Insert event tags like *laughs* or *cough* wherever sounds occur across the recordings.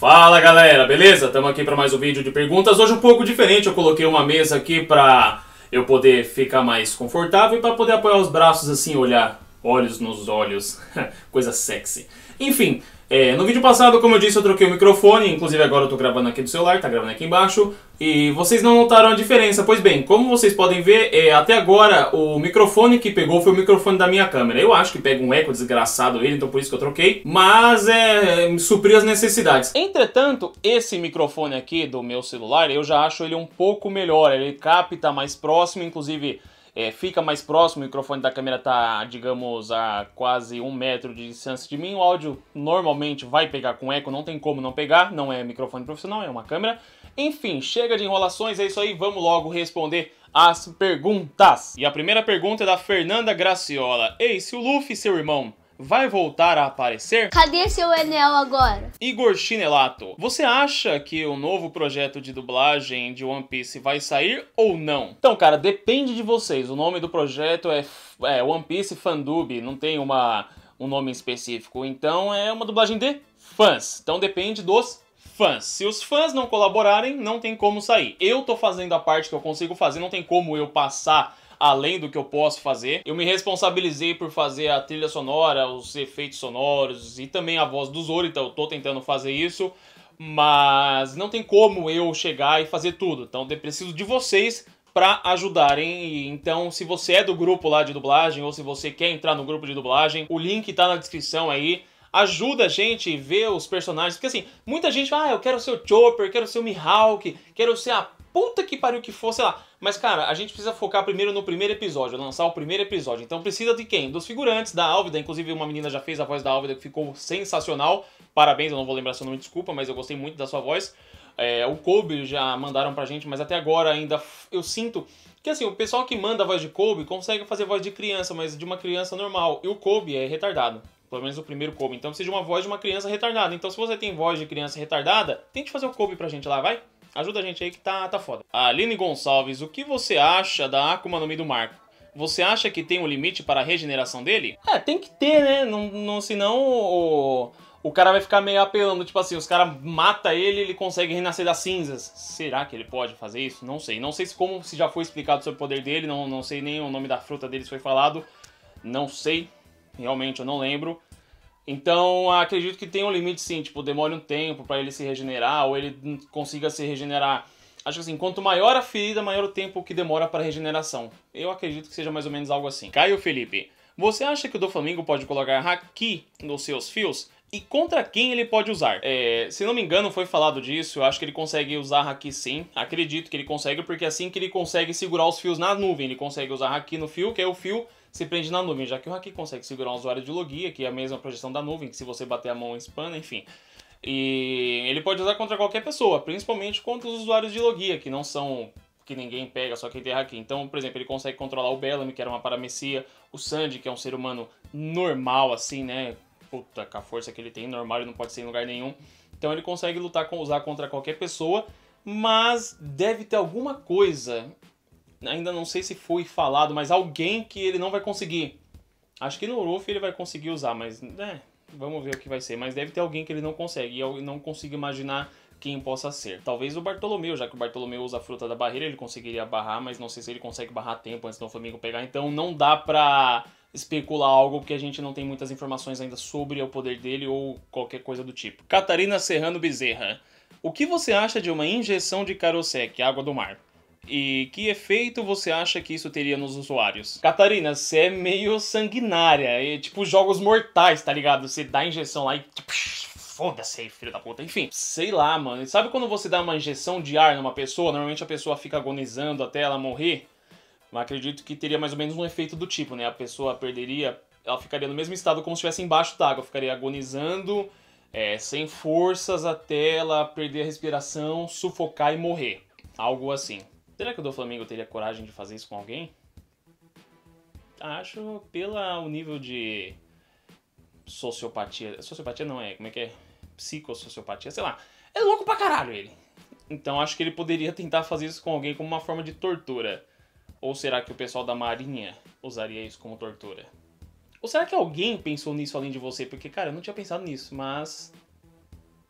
Fala galera, beleza? Estamos aqui para mais um vídeo de perguntas. Hoje um pouco diferente, eu coloquei uma mesa aqui para eu poder ficar mais confortável e para poder apoiar os braços assim, olhar olhos nos olhos. *laughs* Coisa sexy. Enfim, é, no vídeo passado, como eu disse, eu troquei o microfone, inclusive agora eu estou gravando aqui do celular, tá gravando aqui embaixo, e vocês não notaram a diferença. Pois bem, como vocês podem ver, é, até agora o microfone que pegou foi o microfone da minha câmera. Eu acho que pega um eco desgraçado ele, então por isso que eu troquei, mas é, é as necessidades. Entretanto, esse microfone aqui do meu celular, eu já acho ele um pouco melhor, ele capta mais próximo, inclusive é, fica mais próximo, o microfone da câmera tá, digamos, a quase um metro de distância de mim, o áudio normalmente vai pegar com eco, não tem como não pegar, não é microfone profissional, é uma câmera. Enfim, chega de enrolações, é isso aí, vamos logo responder as perguntas. E a primeira pergunta é da Fernanda Graciola. Ei, se o Luffy, seu irmão, vai voltar a aparecer? Cadê seu Enel agora? Igor Chinelato, você acha que o novo projeto de dublagem de One Piece vai sair ou não? Então, cara, depende de vocês. O nome do projeto é, é One Piece Fandub, não tem uma, um nome específico. Então é uma dublagem de fãs. Então depende dos fãs. Se os fãs não colaborarem, não tem como sair. Eu tô fazendo a parte que eu consigo fazer, não tem como eu passar além do que eu posso fazer. Eu me responsabilizei por fazer a trilha sonora, os efeitos sonoros e também a voz do Zoro, então eu tô tentando fazer isso. Mas não tem como eu chegar e fazer tudo. Então eu preciso de vocês para ajudarem. Então, se você é do grupo lá de dublagem ou se você quer entrar no grupo de dublagem, o link tá na descrição aí ajuda a gente a ver os personagens. Porque assim, muita gente fala, ah, eu quero ser o Chopper, quero ser o Mihawk, quero ser a puta que pariu que for, sei lá. Mas, cara, a gente precisa focar primeiro no primeiro episódio, lançar o primeiro episódio. Então precisa de quem? Dos figurantes, da Álvida. Inclusive, uma menina já fez a voz da Álvida que ficou sensacional. Parabéns, eu não vou lembrar seu nome, desculpa, mas eu gostei muito da sua voz. É, o Kobe já mandaram pra gente, mas até agora ainda eu sinto que assim, o pessoal que manda a voz de Kobe consegue fazer voz de criança, mas de uma criança normal. E o Kobe é retardado. Pelo menos o primeiro Kobe. Então precisa de uma voz de uma criança retardada. Então se você tem voz de criança retardada, tente fazer o Kobe pra gente lá, vai? Ajuda a gente aí que tá, tá foda. Aline Gonçalves, o que você acha da Akuma no Mi do Marco? Você acha que tem um limite para a regeneração dele? É, tem que ter, né? Não, não senão o, o cara vai ficar meio apelando, tipo assim, os caras mata ele, ele consegue renascer das cinzas. Será que ele pode fazer isso? Não sei. Não sei se como se já foi explicado sobre o poder dele, não, não sei nem o nome da fruta dele se foi falado. Não sei realmente eu não lembro. Então acredito que tem um limite sim, tipo, demore um tempo para ele se regenerar ou ele consiga se regenerar. Acho que assim, quanto maior a ferida, maior o tempo que demora para regeneração. Eu acredito que seja mais ou menos algo assim. Caio Felipe, você acha que o Doflamingo pode colocar Haki nos seus fios? E contra quem ele pode usar? É, se não me engano, foi falado disso. Eu acho que ele consegue usar Haki sim. Acredito que ele consegue, porque é assim que ele consegue segurar os fios na nuvem, ele consegue usar Haki no fio, que é o fio se prende na nuvem, já que o Haki consegue segurar um usuário de logia, que é a mesma projeção da nuvem, que se você bater a mão em spam, enfim. E ele pode usar contra qualquer pessoa, principalmente contra os usuários de logia, que não são que ninguém pega, só quem tem Haki. Então, por exemplo, ele consegue controlar o Bellamy, que era uma paramecia, o Sandy, que é um ser humano normal, assim, né? Puta, com a força que ele tem, normal, ele não pode ser em lugar nenhum. Então ele consegue lutar com usar contra qualquer pessoa, mas deve ter alguma coisa ainda não sei se foi falado, mas alguém que ele não vai conseguir. Acho que no Luffy ele vai conseguir usar, mas né, vamos ver o que vai ser. Mas deve ter alguém que ele não consegue, e eu não consigo imaginar quem possa ser. Talvez o Bartolomeu, já que o Bartolomeu usa a fruta da barreira, ele conseguiria barrar, mas não sei se ele consegue barrar tempo antes do Flamengo pegar, então não dá pra especular algo porque a gente não tem muitas informações ainda sobre o poder dele ou qualquer coisa do tipo. Catarina Serrano Bezerra. O que você acha de uma injeção de Karosek, água do mar? E que efeito você acha que isso teria nos usuários? Catarina, você é meio sanguinária, é tipo jogos mortais, tá ligado? Você dá injeção lá e tipo, foda-se aí, filho da puta. Enfim, sei lá, mano. Sabe quando você dá uma injeção de ar numa pessoa? Normalmente a pessoa fica agonizando até ela morrer. Mas acredito que teria mais ou menos um efeito do tipo, né? A pessoa perderia, ela ficaria no mesmo estado como se estivesse embaixo d'água, ficaria agonizando, é, sem forças até ela perder a respiração, sufocar e morrer. Algo assim. Será que o do Flamengo teria coragem de fazer isso com alguém? Acho pela o nível de sociopatia. Sociopatia não é, como é que é? Psicossociopatia, sei lá. É louco pra caralho ele. Então acho que ele poderia tentar fazer isso com alguém como uma forma de tortura. Ou será que o pessoal da Marinha usaria isso como tortura? Ou será que alguém pensou nisso além de você? Porque, cara, eu não tinha pensado nisso, mas.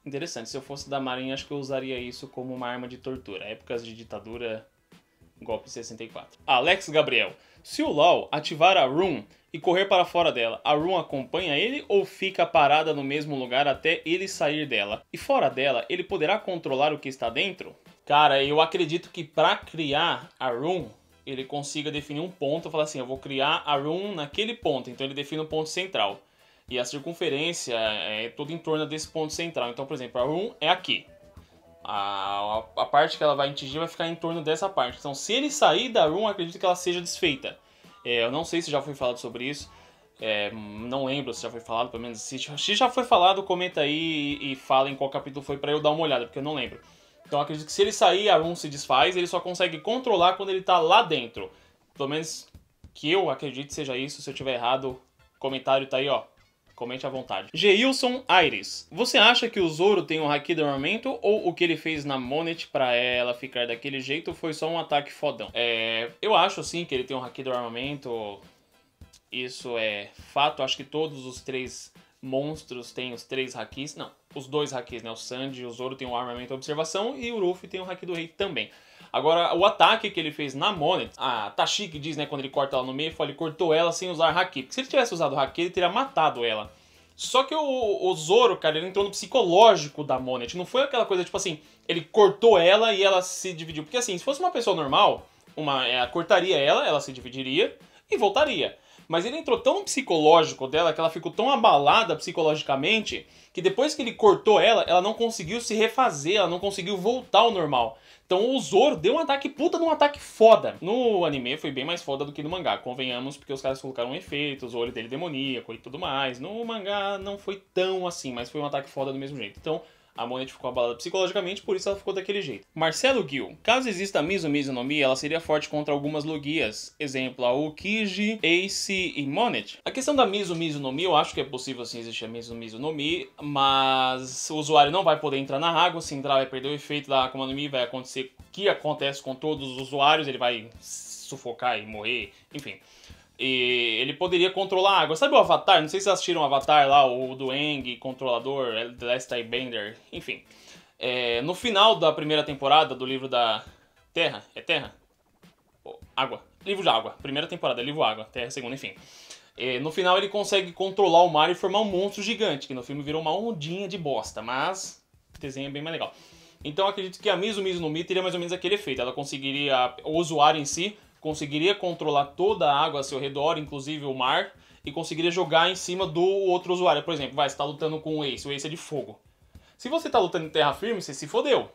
Interessante. Se eu fosse da Marinha, acho que eu usaria isso como uma arma de tortura. Épocas de ditadura Golpe 64. Alex Gabriel. Se o Lau ativar a Room e correr para fora dela, a Room acompanha ele ou fica parada no mesmo lugar até ele sair dela? E fora dela, ele poderá controlar o que está dentro? Cara, eu acredito que para criar a Room, ele consiga definir um ponto, e falar assim, eu vou criar a Room naquele ponto, então ele define um ponto central. E a circunferência é, é toda em torno desse ponto central. Então, por exemplo, a Room é aqui. A, a, a, parte que ela vai atingir vai ficar em torno dessa parte. Então, se ele sair da room, acredito que ela seja desfeita. É, eu não sei se já foi falado sobre isso. É, não lembro se já foi falado, pelo menos. Se, se já foi falado, comenta aí e, e fala em qual capítulo foi para eu dar uma olhada, porque eu não lembro. Então, acredito que se ele sair, a room se desfaz. Ele só consegue controlar quando ele tá lá dentro. Pelo menos que eu acredito seja isso. Se eu tiver errado, comentário tá aí, ó. Comente à vontade. Geilson Aires. Você acha que o Zoro tem um haki do armamento ou o que ele fez na Monet pra ela ficar daquele jeito foi só um ataque fodão? É, eu acho sim que ele tem um haki do armamento. Isso é fato. Acho que todos os três monstros têm os três hakis. Não, os dois hakis, né? O Sandy e o Zoro tem um armamento observação e o Ruffy tem um haki do rei também. Agora, o ataque que ele fez na Monet, a tashik diz, né, quando ele corta ela no meio, ele cortou ela sem usar Haki. Porque se ele tivesse usado Haki, ele teria matado ela. Só que o, o Zoro, cara, ele entrou no psicológico da Monet. Não foi aquela coisa, tipo assim, ele cortou ela e ela se dividiu. Porque assim, se fosse uma pessoa normal, uma, é, cortaria ela, ela se dividiria e voltaria. Mas ele entrou tão psicológico dela que ela ficou tão abalada psicologicamente que depois que ele cortou ela, ela não conseguiu se refazer, ela não conseguiu voltar ao normal. Então o Zoro deu um ataque puta num ataque foda. No anime foi bem mais foda do que no mangá, convenhamos, porque os caras colocaram um efeitos, o olho dele demoníaco e tudo mais. No mangá não foi tão assim, mas foi um ataque foda do mesmo jeito. Então a Monet ficou abalada psicologicamente, por isso ela ficou daquele jeito. Marcelo Gil. Caso exista a Mizu no Mi, ela seria forte contra algumas logias. Exemplo, a Okiji, Ace e Monet. A questão da mizomizonomia, no Mi, eu acho que é possível sim existir a Mizu no Mi, mas o usuário não vai poder entrar na água. Se entrar, vai perder o efeito da Akuma no Mi, vai acontecer o que acontece com todos os usuários, ele vai sufocar e morrer, enfim. E ele poderia controlar a água. Sabe o Avatar? Não sei se vocês assistiram o Avatar lá, o do Eng, controlador, é, The Last Bender, enfim. É, no final da primeira temporada do livro da Terra, é Terra? Oh, água. Livro de Água. Primeira temporada, livro Água. Terra, é segunda, enfim. É, no final ele consegue controlar o mar e formar um monstro gigante, que no filme virou uma ondinha de bosta, mas o desenho é bem mais legal. Então acredito que a Mizu Mizu no Mi teria mais ou menos aquele efeito. Ela conseguiria, o usuário em si, conseguiria controlar toda a água a seu redor, inclusive o mar, e conseguiria jogar em cima do outro usuário. Por exemplo, vai, você tá lutando com o Ace, o Ace é de fogo. Se você está lutando em terra firme, você se fodeu.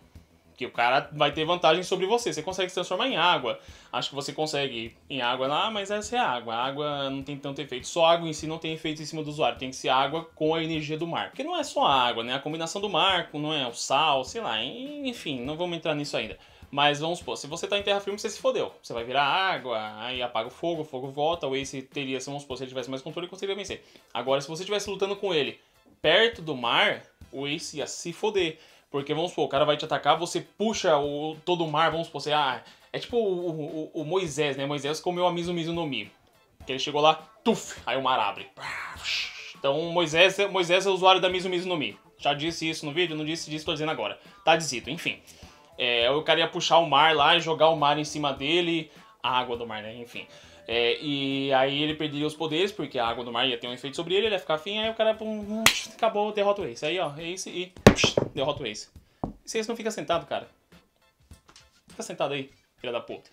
Que o cara vai ter vantagem sobre você. Você consegue se transformar em água. Acho que você consegue em água lá, mas essa é água. A água não tem tanto efeito. Só água em si não tem efeito em cima do usuário. Tem que ser água com a energia do mar. Porque não é só a água, né? A combinação do mar, não é o sal, sei lá. Enfim, não vamos entrar nisso ainda. Mas vamos supor, se você tá em Terra Firme você se fodeu. Você vai virar água, aí apaga o fogo, o fogo volta. O Ace teria, vamos supor, se ele tivesse mais controle, ele conseguiria vencer. Agora, se você estivesse lutando com ele perto do mar, o Ace ia se foder. Porque, vamos supor, o cara vai te atacar, você puxa o, todo o mar, vamos supor, você... Ah, é tipo o, o, o Moisés, né? Moisés comeu a Mizu Mizu no Mi. Que ele chegou lá, tuf, aí o mar abre. Então, Moisés, é, Moisés é o usuário da Mizu Mizu no Mi. Já disse isso no vídeo, não disse disso, tô dizendo agora. Tá dito, enfim. É, o cara ia puxar o mar lá e jogar o mar em cima dele, a água do mar, né? Enfim. É, e aí ele perderia os poderes, porque a água do mar ia ter um efeito sobre ele, ele ia ficar afim, aí o cara, pum, hum, acabou, derrota o Ace. Aí, ó, Ace e derrota o Ace. Esse Ace não fica sentado, cara. Fica sentado aí, filha da puta.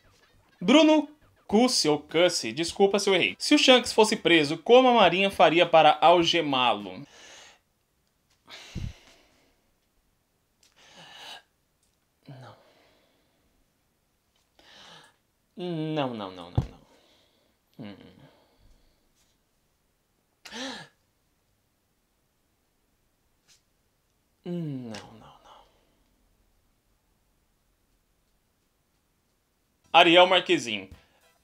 Bruno Cusse ou Cusse, desculpa se eu errei. Se o Shanks fosse preso, como a Marinha faria para algemá-lo? Não, não, não, não, não. Hum. Não, não, não. Ariel Marquezin.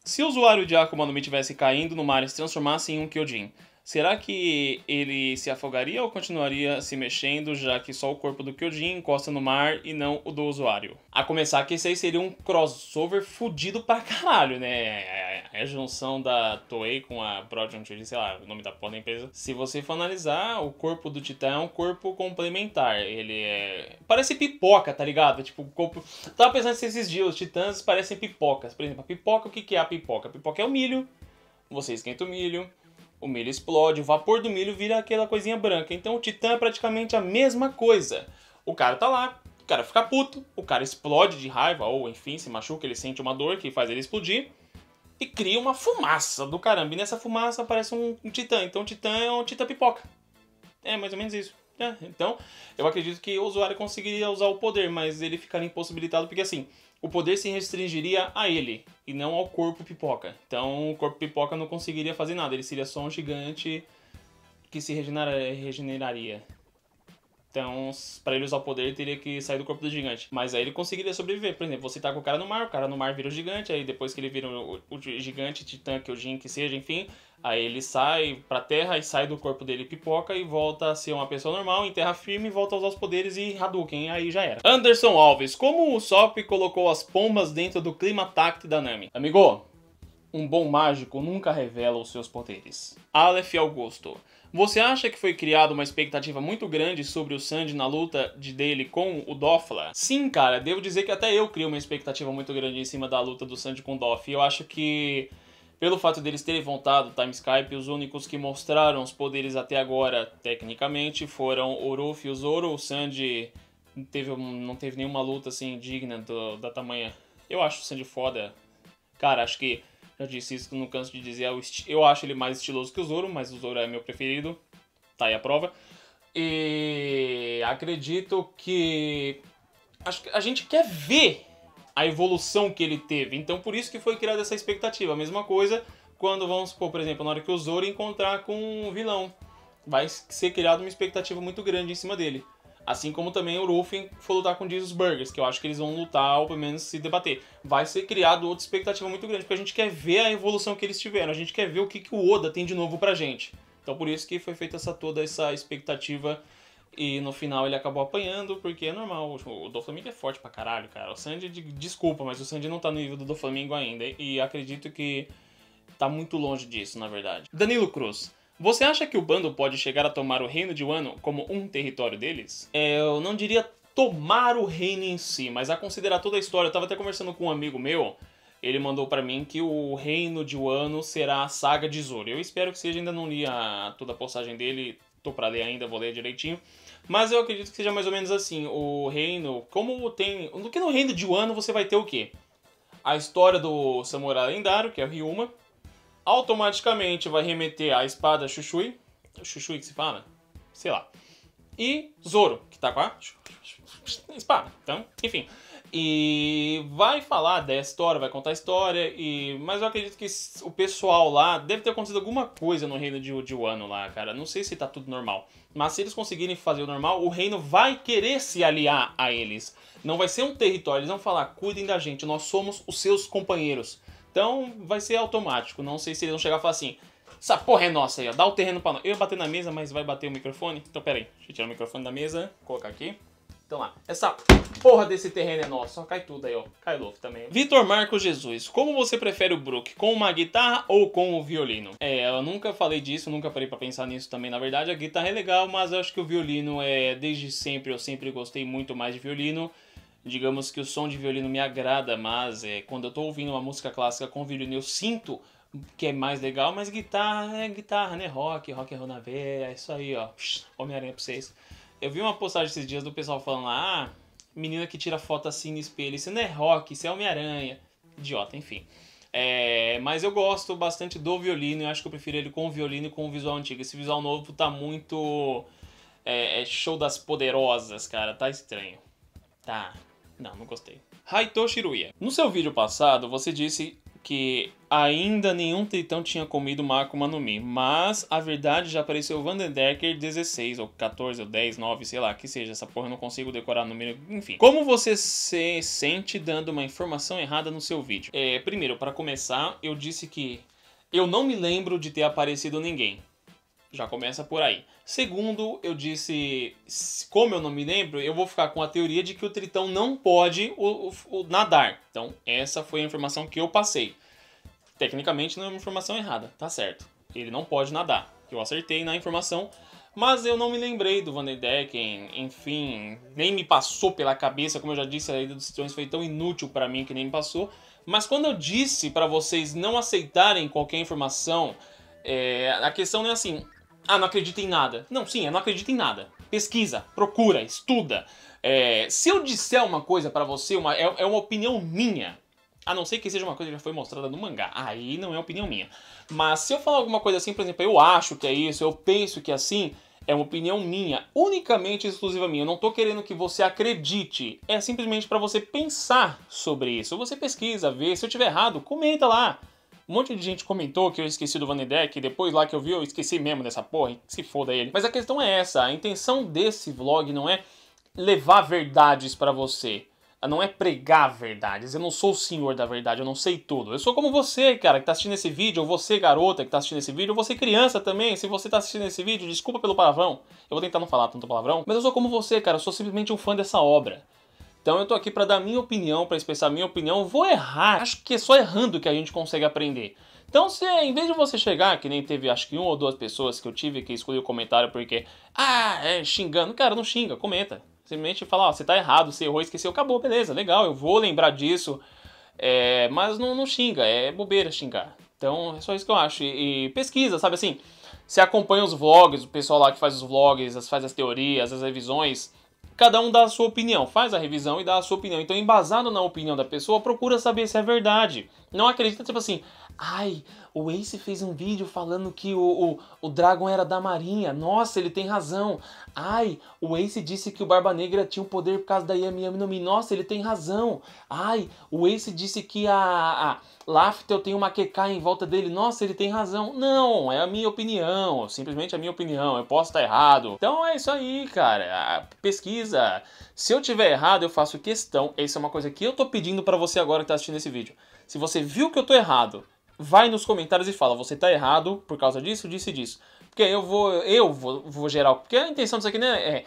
Se o usuário de Akuma no Mi tivesse caindo no mar e se transformasse em um Kyojin, Será que ele se afogaria ou continuaria se mexendo, já que só o corpo do Kyojin encosta no mar e não o do usuário? A começar que esse aí seria um crossover fudido pra caralho, né? É, é a junção da Toei com a Prodigy, sei lá, o nome da porra da empresa. Se você for analisar, o corpo do Titã é um corpo complementar. Ele é... Parece pipoca, tá ligado? Tipo, corpo... Tava pensando esses dias, os Titãs parecem pipocas. Por exemplo, a pipoca, o que é a pipoca? A pipoca é o milho, você esquenta o milho o milho explode, o vapor do milho vira aquela coisinha branca. Então o Titã é praticamente a mesma coisa. O cara tá lá, o cara fica puto, o cara explode de raiva, ou enfim, se machuca, ele sente uma dor que faz ele explodir. E cria uma fumaça do caramba. E nessa fumaça aparece um, um titã. Então o titã é um titã pipoca. É mais ou menos isso. É, então, eu acredito que o usuário conseguiria usar o poder, mas ele ficaria impossibilitado porque assim, o poder se restringiria a ele e não ao corpo pipoca. Então o corpo pipoca não conseguiria fazer nada, ele seria só um gigante que se regeneraria. Então, para ele usar o poder, ele teria que sair do corpo do gigante. Mas aí ele conseguiria sobreviver. Por exemplo, você tá com o cara no mar, o cara no mar vira o gigante, aí depois que ele vira o, o, o gigante, titã, que o Jin, que seja, enfim, Aí ele sai pra terra e sai do corpo dele pipoca e volta a ser uma pessoa normal em terra firme, volta a usar os poderes e Hadouken, aí já era. Anderson Alves, como o Sop colocou as pombas dentro do clima tact da Nami? Amigo, um bom mágico nunca revela os seus poderes. Aleph Augusto, você acha que foi criada uma expectativa muito grande sobre o Sandy na luta de dele com o Dofla? Sim, cara, devo dizer que até eu crio uma expectativa muito grande em cima da luta do Sandy com o Doff. Eu acho que pelo fato deles terem voltado o Time Skype, os únicos que mostraram os poderes até agora, tecnicamente, foram Oruf e o Zoro. O Sandy teve, não teve nenhuma luta assim digna do, da tamanha. Eu acho o Sandy foda. Cara, acho que já disse isso, não canso de dizer. É eu acho ele mais estiloso que o Zoro, mas o Zoro é meu preferido. Tá aí a prova. E acredito que. Acho que a gente quer ver a evolução que ele teve. Então por isso que foi criada essa expectativa. A mesma coisa quando vamos supor, por exemplo, na hora que o Zoro encontrar com um vilão, vai ser criada uma expectativa muito grande em cima dele. Assim como também o Ruffin for lutar com Jesus Burgers, que eu acho que eles vão lutar ou pelo menos se debater. Vai ser criado outra expectativa muito grande, porque a gente quer ver a evolução que eles tiveram, a gente quer ver o que, que o Oda tem de novo pra gente. Então por isso que foi feita essa toda essa expectativa e no final ele acabou apanhando, porque é normal. O Doflamingo é forte pra caralho, cara. O Sandy, desculpa, mas o Sandy não tá no nível do Doflamingo ainda. E acredito que tá muito longe disso, na verdade. Danilo Cruz. Você acha que o bando pode chegar a tomar o reino de Wano como um território deles? É, eu não diria tomar o reino em si, mas a considerar toda a história. Eu tava até conversando com um amigo meu. Ele mandou para mim que o reino de Wano será a saga de Zoro. Eu espero que seja, ainda não li a, toda a postagem dele tô para ler ainda, vou ler direitinho. Mas eu acredito que seja mais ou menos assim. O reino, como tem. No que no reino de Wano você vai ter o quê? A história do samurai lendário, que é o Ryuma. Automaticamente vai remeter a espada Shushui. É Shushui que se fala? Sei lá. E Zoro, que tá com a espada. Então, enfim. E vai falar da história, vai contar a história, e mas eu acredito que o pessoal lá deve ter acontecido alguma coisa no reino de, de Wano lá, cara. Não sei se tá tudo normal. Mas se eles conseguirem fazer o normal, o reino vai querer se aliar a eles. Não vai ser um território, eles vão falar, cuidem da gente, nós somos os seus companheiros. Então vai ser automático. Não sei se eles vão chegar e falar assim, essa porra é nossa aí, ó. Dá o terreno pra nós. Eu ia bater na mesa, mas vai bater o microfone. Então, pera aí. Deixa eu tirar o microfone da mesa, colocar aqui. Então lá, essa porra desse terreno é nossa, Só cai tudo aí, ó. Cai louco também. Vitor Marcos Jesus, como você prefere o Brook? Com uma guitarra ou com o violino? É, eu nunca falei disso, nunca parei para pensar nisso também. Na verdade, a guitarra é legal, mas eu acho que o violino é... Desde sempre, eu sempre gostei muito mais de violino. Digamos que o som de violino me agrada, mas é, quando eu tô ouvindo uma música clássica com violino, eu sinto que é mais legal, mas guitarra é guitarra, né? Rock, rock and roll na veia, é isso aí, ó. Homem-Aranha pra vocês. Eu vi uma postagem esses dias do pessoal falando lá, ah, menina que tira foto assim no espelho, isso não é rock, isso é Homem-Aranha. Idiota, enfim. É, mas eu gosto bastante do violino, eu acho que eu prefiro ele com o violino e com o visual antigo. Esse visual novo tá muito. É, é show das poderosas, cara, tá estranho. Tá, não, não gostei. Haito Shiruya. No seu vídeo passado, você disse que ainda nenhum tritão tinha comido uma Akuma no Mi, mas a verdade já apareceu Vandenderker 16 ou 14 ou 10, 9, sei lá, que seja, essa porra eu não consigo decorar número, enfim. Como você se sente dando uma informação errada no seu vídeo? É, primeiro, para começar, eu disse que eu não me lembro de ter aparecido ninguém. Já começa por aí. Segundo, eu disse, como eu não me lembro, eu vou ficar com a teoria de que o tritão não pode o, o, o nadar. Então, essa foi a informação que eu passei. Tecnicamente não é uma informação errada, tá certo. Ele não pode nadar, eu acertei na informação, mas eu não me lembrei do Van Decken, enfim, nem me passou pela cabeça, como eu já disse, a ida dos tritões foi tão inútil para mim que nem me passou. Mas quando eu disse para vocês não aceitarem qualquer informação, é, a questão não é assim, ah, não acredito em nada. Não, sim, eu não acredito em nada. Pesquisa, procura, estuda. É, se eu disser uma coisa para você, uma, é, é uma opinião minha. A não ser que seja uma coisa que já foi mostrada no mangá. Aí não é opinião minha. Mas se eu falar alguma coisa assim, por exemplo, eu acho que é isso, eu penso que é assim, é uma opinião minha, unicamente exclusiva minha. Eu não estou querendo que você acredite. É simplesmente para você pensar sobre isso. Você pesquisa, vê. Se eu tiver errado, comenta lá. Um monte de gente comentou que eu esqueci do Vanedeck, depois lá que eu vi, eu esqueci mesmo dessa porra, se foda ele. Mas a questão é essa, a intenção desse vlog não é levar verdades para você não é pregar verdades. Eu não sou o senhor da verdade, eu não sei tudo. Eu sou como você, cara, que tá assistindo esse vídeo, ou você, garota, que tá assistindo esse vídeo, ou você, criança também. Se você tá assistindo esse vídeo, desculpa pelo palavrão. Eu vou tentar não falar tanto palavrão, mas eu sou como você, cara. Eu sou simplesmente um fã dessa obra. Então eu tô aqui para dar minha opinião, para expressar minha opinião. Vou errar. Acho que é só errando que a gente consegue aprender. Então, se em vez de você chegar, que nem teve acho que uma ou duas pessoas que eu tive que escolher o comentário porque, ah, é xingando, cara, não xinga, comenta. Simplesmente fala, ó, oh, você tá errado, você errou, esqueceu, acabou, beleza, legal, eu vou lembrar disso. É, mas não, não xinga, é bobeira xingar. Então é só isso que eu acho. E, e, pesquisa, sabe assim? Você acompanha os vlogs, o pessoal lá que faz os vlogs, faz as teorias, as revisões cada um dá a sua opinião, faz a revisão e dá a sua opinião. Então, embasado na opinião da pessoa, procura saber se é verdade. Não acredita, tipo assim, Ai, o Ace fez um vídeo falando que o, o, o Dragon era da Marinha. Nossa, ele tem razão. Ai, o Ace disse que o Barba Negra tinha um poder por causa da Yami Yami no Mi. Nossa, ele tem razão. Ai, o Ace disse que a, a Laftel tem uma QK em volta dele. Nossa, ele tem razão. Não, é a minha opinião. Simplesmente a minha opinião. Eu posso estar errado. Então é isso aí, cara. Pesquisa. Se eu tiver errado, eu faço questão. Essa é uma coisa que eu tô pedindo para você agora que tá assistindo esse vídeo. Se você viu que eu tô errado vai nos comentários e fala, você tá errado por causa disso, disso e disso. Porque eu vou, eu vou, vou gerar. Porque a intenção disso aqui não é, é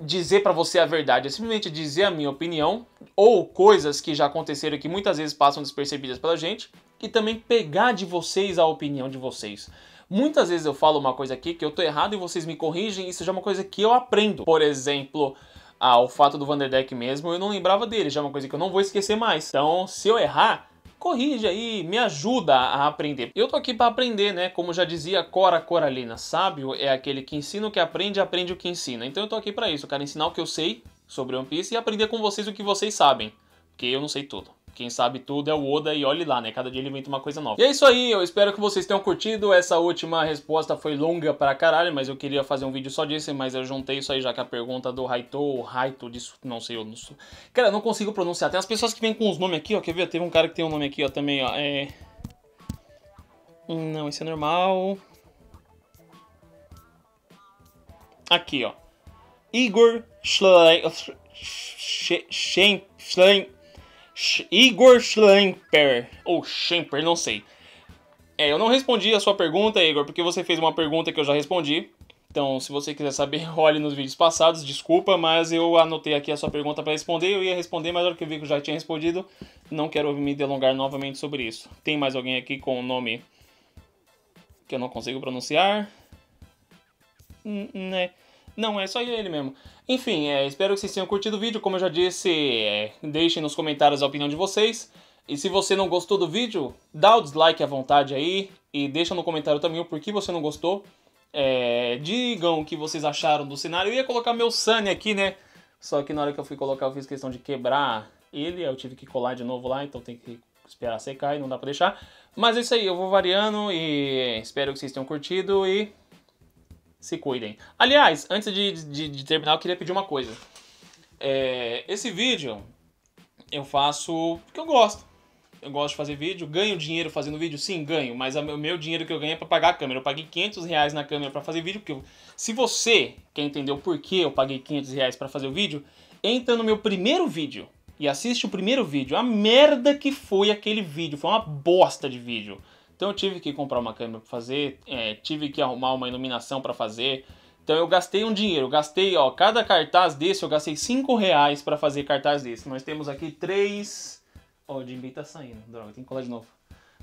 dizer para você a verdade, é simplesmente dizer a minha opinião ou coisas que já aconteceram que muitas vezes passam despercebidas pela gente e também pegar de vocês a opinião de vocês. Muitas vezes eu falo uma coisa aqui que eu tô errado e vocês me corrigem, isso já é uma coisa que eu aprendo. Por exemplo, ah, o fato do Vanderdeck mesmo, eu não lembrava dele, já é uma coisa que eu não vou esquecer mais. Então, se eu errar, corrige aí, me ajuda a aprender. Eu tô aqui para aprender, né? Como já dizia Cora Coralina, sábio é aquele que ensina o que aprende, aprende o que ensina. Então eu tô aqui para isso, eu quero ensinar o que eu sei sobre One Piece e aprender com vocês o que vocês sabem, porque eu não sei tudo. Quem sabe tudo é o Oda e olhe lá, né? Cada dia ele inventa uma coisa nova. E é isso aí, eu espero que vocês tenham curtido. Essa última resposta foi longa pra caralho, mas eu queria fazer um vídeo só disso, mas eu juntei isso aí já que a pergunta do Raito, Raito disso, não sei, eu não sou. Cara, eu não consigo pronunciar. Tem as pessoas que vêm com os nomes aqui, ó. Quer ver? Teve um cara que tem um nome aqui, ó, também, ó. É. Hum, não, isso é normal. Aqui, ó. Igor Schlein. Schlein. Schlein. Igor Schlemper, ou Schemper, não sei. É, eu não respondi a sua pergunta, Igor, porque você fez uma pergunta que eu já respondi. Então, se você quiser saber, *laughs* olhe nos vídeos passados, desculpa, mas eu anotei aqui a sua pergunta para responder. Eu ia responder, mas na hora que eu vi que eu já tinha respondido, não quero me delongar novamente sobre isso. Tem mais alguém aqui com o nome que eu não consigo pronunciar? N né? Não, é só ele mesmo. Enfim, é, espero que vocês tenham curtido o vídeo. Como eu já disse, é, deixem nos comentários a opinião de vocês. E se você não gostou do vídeo, dá o dislike à vontade aí. E deixa no comentário também o porquê você não gostou. É, digam o que vocês acharam do cenário. Eu ia colocar meu Sunny aqui, né? Só que na hora que eu fui colocar, eu fiz questão de quebrar ele. Eu tive que colar de novo lá, então tem que esperar secar e não dá pra deixar. Mas é isso aí, eu vou variando e espero que vocês tenham curtido e se cuidem. Aliás, antes de, de, de terminar, eu queria pedir uma coisa. É, esse vídeo eu faço porque eu gosto. Eu gosto de fazer vídeo, ganho dinheiro fazendo vídeo? Sim, ganho, mas o meu dinheiro que eu ganho é para pagar a câmera. Eu paguei 500 reais na câmera para fazer vídeo, porque eu, se você quer entender o porquê eu paguei 500 reais para fazer o vídeo, entra no meu primeiro vídeo e assiste o primeiro vídeo. A merda que foi aquele vídeo, foi uma bosta de vídeo. Então eu tive que comprar uma câmera para fazer, é, tive que arrumar uma iluminação para fazer. Então eu gastei um dinheiro, gastei, ó, cada cartaz desse eu gastei 5 reais para fazer cartaz desse. Nós temos aqui três. Ó, o Jimmy tá saindo, droga, tem que colar de novo.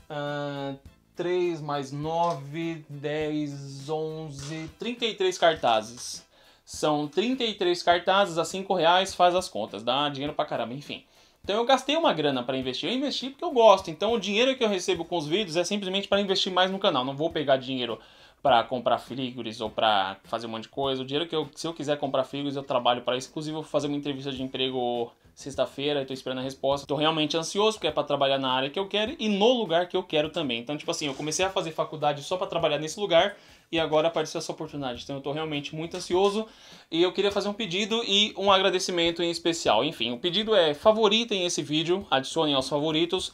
Uh, 3 mais 9, 10, 11, 33 cartazes. São 33 cartazes a 5 reais, faz as contas, dá dinheiro pra caramba, enfim. Então eu gastei uma grana para investir. Eu investi porque eu gosto. Então o dinheiro que eu recebo com os vídeos é simplesmente para investir mais no canal. Não vou pegar dinheiro para comprar figures ou para fazer um monte de coisa. O dinheiro que eu, se eu quiser comprar figures, eu trabalho para exclusivo vou fazer uma entrevista de emprego sexta-feira, estou esperando a resposta. Estou realmente ansioso porque é para trabalhar na área que eu quero e no lugar que eu quero também. Então, tipo assim, eu comecei a fazer faculdade só para trabalhar nesse lugar e agora apareceu essa oportunidade. Então eu estou realmente muito ansioso e eu queria fazer um pedido e um agradecimento em especial. Enfim, o pedido é favoritem esse vídeo, adicionem aos favoritos,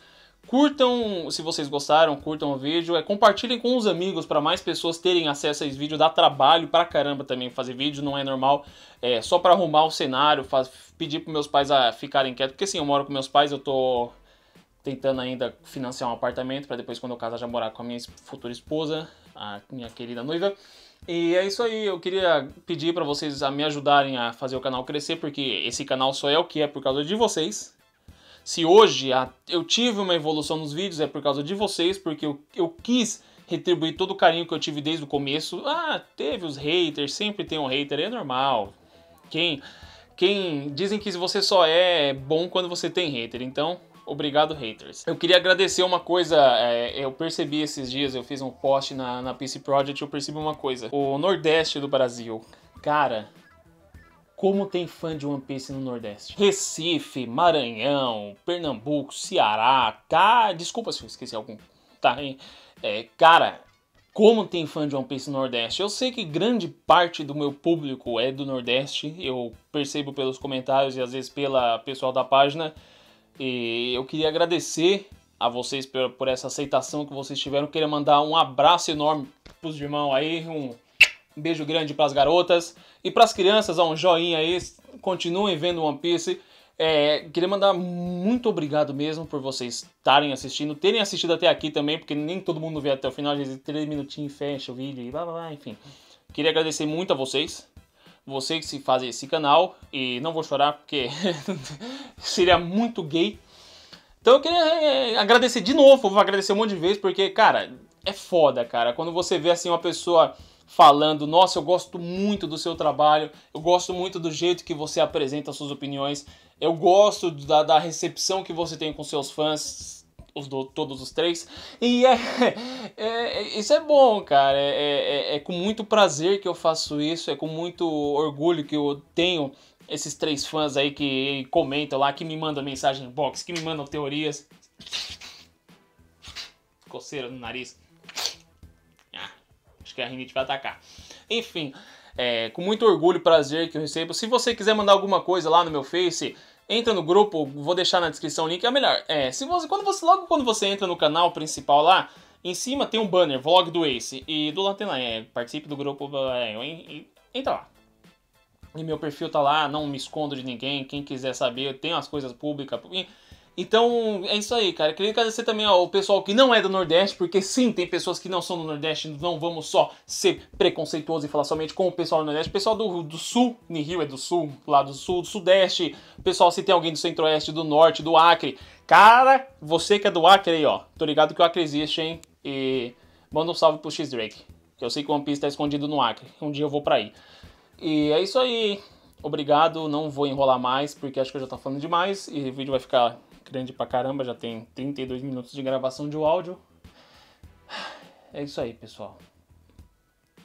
curtam se vocês gostaram, curtam o vídeo, é, compartilhem com os amigos para mais pessoas terem acesso a esse vídeo, dá trabalho pra caramba também fazer vídeo, não é normal, é só para arrumar o cenário, faz, pedir para meus pais a ficarem quietos, porque assim, eu moro com meus pais, eu tô tentando ainda financiar um apartamento para depois, quando eu casar, já morar com a minha futura esposa, a minha querida noiva. E é isso aí, eu queria pedir para vocês a me ajudarem a fazer o canal crescer, porque esse canal só é o que é por causa de vocês. Se hoje eu tive uma evolução nos vídeos é por causa de vocês, porque eu, eu quis retribuir todo o carinho que eu tive desde o começo. Ah, teve os haters, sempre tem um hater, é normal. Quem, quem dizem que você só é bom quando você tem hater, então Obrigado, haters. Eu queria agradecer uma coisa, é, eu percebi esses dias, eu fiz um post na, na PC Project, eu percebi uma coisa. O Nordeste do Brasil, cara, como tem fã de One Piece no Nordeste. Recife, Maranhão, Pernambuco, Ceará, tá? Desculpa se eu esqueci algum. Tá, é, cara, como tem fã de One Piece no Nordeste. Eu sei que grande parte do meu público é do Nordeste, eu percebo pelos comentários e às vezes pela pessoal da página. E eu queria agradecer a vocês por, por essa aceitação que vocês tiveram. Eu queria mandar um abraço enorme pros irmãos aí, um beijo grande para as garotas e para as crianças, ó, um joinha aí, continuem vendo One Piece. É, queria mandar muito obrigado mesmo por vocês estarem assistindo, terem assistido até aqui também, porque nem todo mundo vê até o final, às vezes três minutinhos fecha o vídeo e blá blá blá, enfim. Queria agradecer muito a vocês você que se faz esse canal, e não vou chorar porque *laughs* seria muito gay. Então eu queria é, agradecer de novo, vou agradecer um monte de vezes, porque, cara, é foda, cara. Quando você vê assim uma pessoa falando: Nossa, eu gosto muito do seu trabalho, eu gosto muito do jeito que você apresenta suas opiniões, eu gosto da, da recepção que você tem com seus fãs os do, todos os três. E é, *laughs* é, é, isso é bom, cara. É é, é, é, com muito prazer que eu faço isso, é com muito orgulho que eu tenho esses três fãs aí que comentam lá, que me mandam mensagem box, que me mandam teorias. Coceira no nariz. Ah, acho que a rinite vai atacar. Enfim, é, com muito orgulho e prazer que eu recebo. Se você quiser mandar alguma coisa lá no meu Face entra no grupo, vou deixar na descrição o link, é melhor. É, se você, quando você, logo quando você entra no canal principal lá, em cima tem um banner, vlog do Ace, e do lado tem lá, é, participe do grupo, é, e, entra lá. E meu perfil tá lá, não me escondo de ninguém, quem quiser saber, tem as coisas públicas, então, é isso aí, cara. Queria agradecer também ao pessoal que não é do Nordeste, porque sim, tem pessoas que não são do Nordeste, não vamos só ser preconceituosos e falar somente com o pessoal do Nordeste. pessoal do, do Sul, Nihil é do Sul, lá do Sul, do Sudeste. Pessoal, se tem alguém do Centro-Oeste, do Norte, do Acre. Cara, você que é do Acre aí, ó. Tô ligado que o Acre existe, hein? E manda um salve pro X-Drake, que eu sei que o One Piece tá escondido no Acre. Um dia eu vou pra aí. E é isso aí, Obrigado, não vou enrolar mais, porque acho que eu já tô falando demais e o vídeo vai ficar grande pra caramba, já tem 32 minutos de gravação de áudio. É isso aí, pessoal.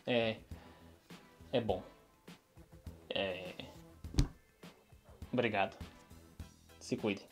É. É bom. É. Obrigado. Se cuidem.